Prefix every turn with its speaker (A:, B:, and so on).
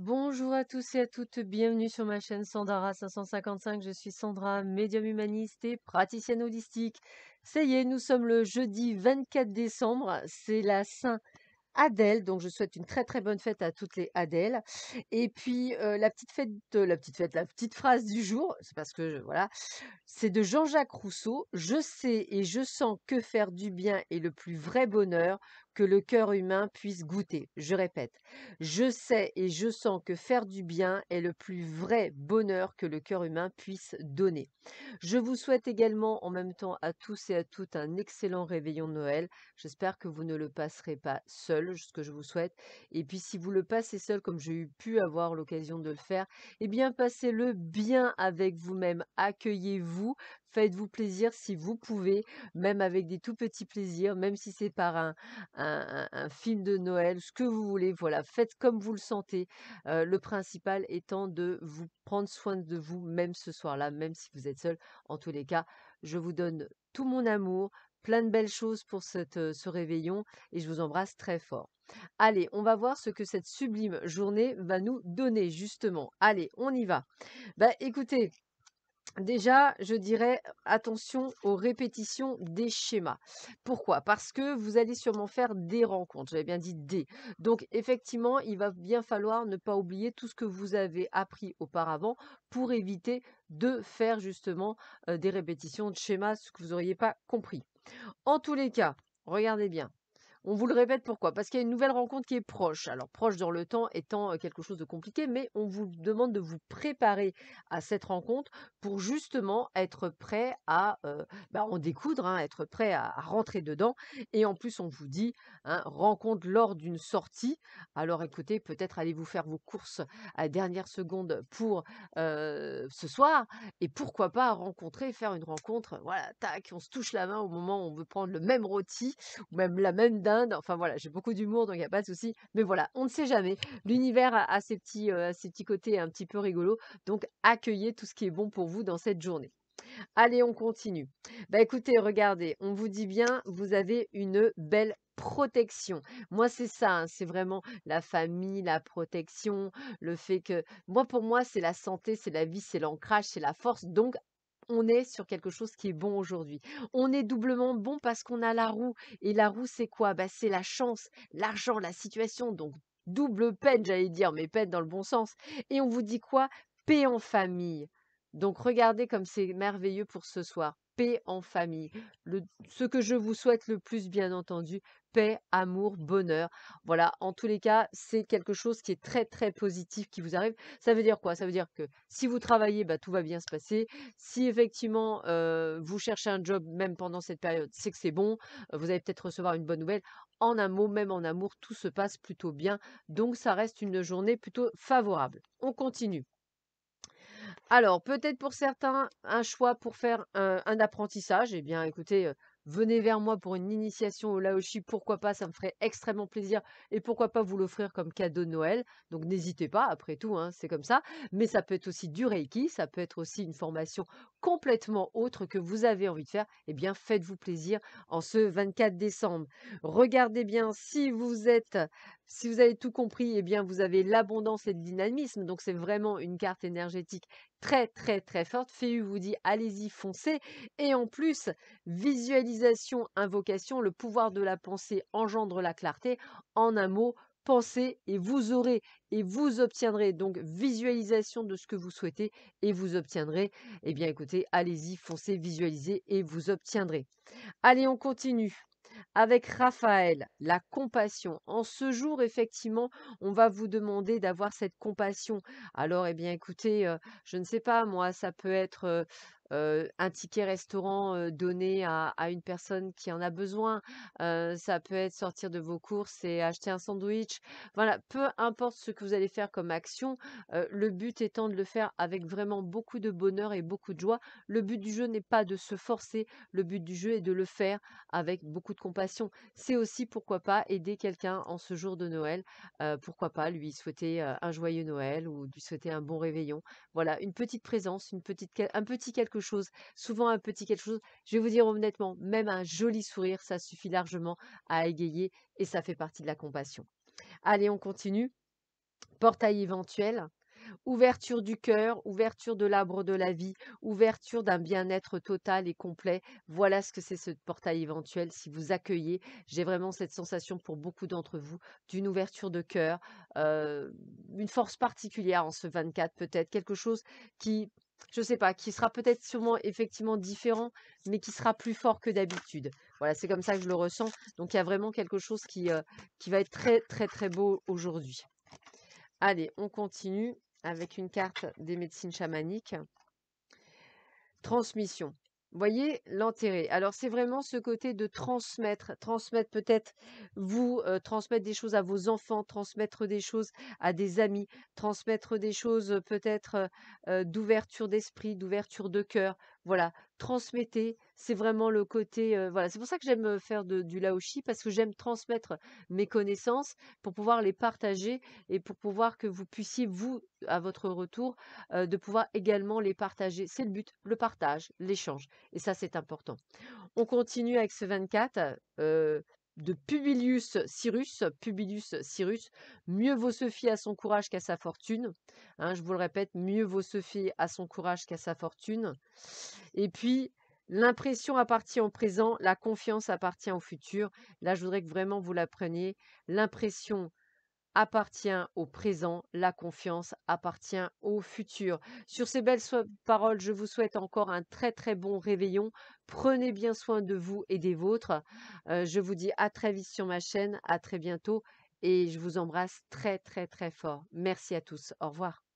A: Bonjour à tous et à toutes, bienvenue sur ma chaîne Sandara 555, je suis Sandra, médium humaniste et praticienne holistique. Ça y est, nous sommes le jeudi 24 décembre, c'est la Saint Adèle, donc je souhaite une très très bonne fête à toutes les Adèles. Et puis euh, la petite fête, la petite fête, la petite phrase du jour, c'est parce que je, voilà, c'est de Jean-Jacques Rousseau. Je sais et je sens que faire du bien est le plus vrai bonheur que le cœur humain puisse goûter. Je répète, je sais et je sens que faire du bien est le plus vrai bonheur que le cœur humain puisse donner. Je vous souhaite également en même temps à tous et à toutes un excellent réveillon de Noël. J'espère que vous ne le passerez pas seul, ce que je vous souhaite. Et puis si vous le passez seul, comme j'ai eu pu avoir l'occasion de le faire, eh bien passez-le bien avec vous-même. Accueillez-vous, Faites-vous plaisir si vous pouvez, même avec des tout petits plaisirs, même si c'est par un, film de Noël, ce que vous voulez. Voilà, faites comme vous le sentez. Euh, le principal étant de vous prendre soin de vous, même ce soir-là, même si vous êtes seul. En tous les cas, je vous donne tout mon amour, plein de belles choses pour euh, ce réveillon et je vous embrasse très fort. Allez, on va voir ce que cette sublime journée va nous donner justement. Allez, on y va. Bah écoutez, Déjà, je dirais attention aux répétitions des schémas. Pourquoi Parce que vous allez sûrement faire des rencontres, j'avais bien dit des. Donc effectivement, il va bien falloir ne pas oublier tout ce que vous avez appris auparavant pour éviter de faire justement euh, des répétitions de schémas, ce que vous n'auriez pas compris. En tous les cas, regardez bien, on vous le répète pourquoi Parce qu'il y a une nouvelle rencontre qui est proche. Alors proche dans le temps étant euh, quelque chose de compliqué, mais on vous demande de vous préparer à cette rencontre pour justement être prêt à euh, bah, en découdre, hein, être prêt à, rentrer dedans. Et en plus, on vous dit hein, rencontre lors d'une sortie. Alors écoutez, peut-être allez-vous faire vos courses à dernière seconde pour euh, ce soir, et pourquoi pas rencontrer, faire une rencontre. Voilà, tac, on se touche la main au moment où on veut prendre le même rôti ou même la même dinde Enfin voilà, j'ai beaucoup d'humour, donc il n'y a pas de souci. Mais voilà, on ne sait jamais. L'univers a, ses, petits, euh, ses petits côtés un petit peu rigolos. Donc accueillez tout ce qui est bon pour vous dans cette journée. Allez, on continue. Bah écoutez, regardez, on vous dit bien, vous avez une belle protection. Moi, c'est ça, hein, c'est vraiment la famille, la protection, le fait que moi, pour moi, c'est la santé, c'est la vie, c'est l'ancrage, c'est la force. Donc, on est sur quelque chose qui est bon aujourd'hui. On est doublement bon parce qu'on a la roue. Et la roue, c'est quoi bah, C'est la chance, l'argent, la situation. Donc, double peine, j'allais dire, mais peine dans le bon sens. Et on vous dit quoi Paix en famille. Donc, regardez comme c'est merveilleux pour ce soir. Paix en famille. ce que je vous souhaite le plus, bien entendu, paix, amour, bonheur. Voilà, en tous les cas, c'est quelque chose qui est très très positif qui vous arrive. Ça veut dire quoi Ça veut dire que si vous travaillez, bah, tout va bien se passer. Si effectivement euh, vous cherchez un job même pendant cette période, c'est que c'est bon. Euh, vous allez peut-être recevoir une bonne nouvelle. En un mot, même en amour, tout se passe plutôt bien. Donc ça reste une journée plutôt favorable. On continue. Alors, peut-être pour certains, un choix pour faire un, un apprentissage. Eh bien, écoutez, euh, venez vers moi pour une initiation au Laoshi, pourquoi pas, ça me ferait extrêmement plaisir et pourquoi pas vous l'offrir comme cadeau de Noël. Donc n'hésitez pas, après tout, hein, c'est comme ça. Mais ça peut être aussi du Reiki, ça peut être aussi une formation complètement autre que vous avez envie de faire. Eh bien, faites-vous plaisir en ce 24 décembre. Regardez bien si vous êtes si vous avez tout compris, eh bien vous avez l'abondance et le dynamisme. Donc c'est vraiment une carte énergétique très très très forte. Feu vous dit allez-y, foncez. Et en plus, visualisez invocation, le pouvoir de la pensée engendre la clarté. En un mot, pensez et vous aurez et vous obtiendrez. Donc visualisation de ce que vous souhaitez et vous obtiendrez. Eh bien écoutez, allez-y, foncez, visualisez et vous obtiendrez. Allez, on continue avec Raphaël, la compassion. En ce jour, effectivement, on va vous demander d'avoir cette compassion. Alors, eh bien, écoutez, euh, je ne sais pas, moi, ça peut être euh, euh, un ticket restaurant euh, donné à, une personne qui en a besoin. Euh, ça peut être sortir de vos courses et acheter un sandwich. Voilà, peu importe ce que vous allez faire comme action, le but étant de le faire avec vraiment beaucoup de bonheur et beaucoup de joie. Le but du jeu n'est pas de se forcer, le but du jeu est de le faire avec beaucoup de compassion. C'est aussi, pourquoi pas, aider quelqu'un en ce jour de Noël. pourquoi pas lui souhaiter un joyeux Noël ou lui souhaiter un bon réveillon. Voilà, une petite présence, une petite, un petit quelque chose, souvent un petit quelque chose. Je vais vous dire honnêtement, même un joli sourire, ça suffit largement à égayer et ça fait partie de la compassion. Allez, on continue. Portail éventuel ouverture du cœur, ouverture de l'arbre de la vie, ouverture d'un bien-être total et complet. Voilà ce que c'est ce portail éventuel si vous accueillez. J'ai vraiment cette sensation pour beaucoup d'entre vous d'une ouverture de cœur, euh, une force particulière en ce 24 peut-être, quelque chose qui je sais pas, qui sera peut-être sûrement effectivement différent, mais qui sera plus fort que d'habitude. Voilà, c'est comme ça que je le ressens. Donc il y a vraiment quelque chose qui, euh, qui va être très très très beau aujourd'hui. Allez, on continue avec une carte des médecines chamaniques. Transmission voyez, l'enterrer. Alors c'est vraiment ce côté de transmettre, transmettre peut-être vous, euh, transmettre des choses à vos enfants, transmettre des choses à des amis, transmettre des choses euh, peut-être euh, d'ouverture d'esprit, d'ouverture de cœur. Voilà, transmettez, c'est vraiment le côté voilà, c'est pour ça que j'aime, faire du laoshi parce que j'aime transmettre mes connaissances pour pouvoir les partager et pour pouvoir que vous puissiez vous, à votre retour, de pouvoir également les partager. C'est le but, le partage, l'échange et ça, c'est important. On continue avec ce 24, de Publius Cyrus. Pubilius Cyrus, mieux vaut se fier à son courage qu'à sa fortune. Hein, je vous le répète, mieux vaut se fier à son courage qu'à sa fortune. Et puis, l'impression appartient au présent, la confiance appartient au futur. Là, je voudrais que vraiment vous l'appreniez, preniez. L'impression appartient au présent, la confiance appartient au futur. Sur ces belles paroles, je vous souhaite encore un très très bon réveillon. Prenez bien soin de vous et des vôtres. Euh, je vous dis à très vite sur ma chaîne, à très bientôt et je vous embrasse très très très fort. Merci à tous. Au revoir.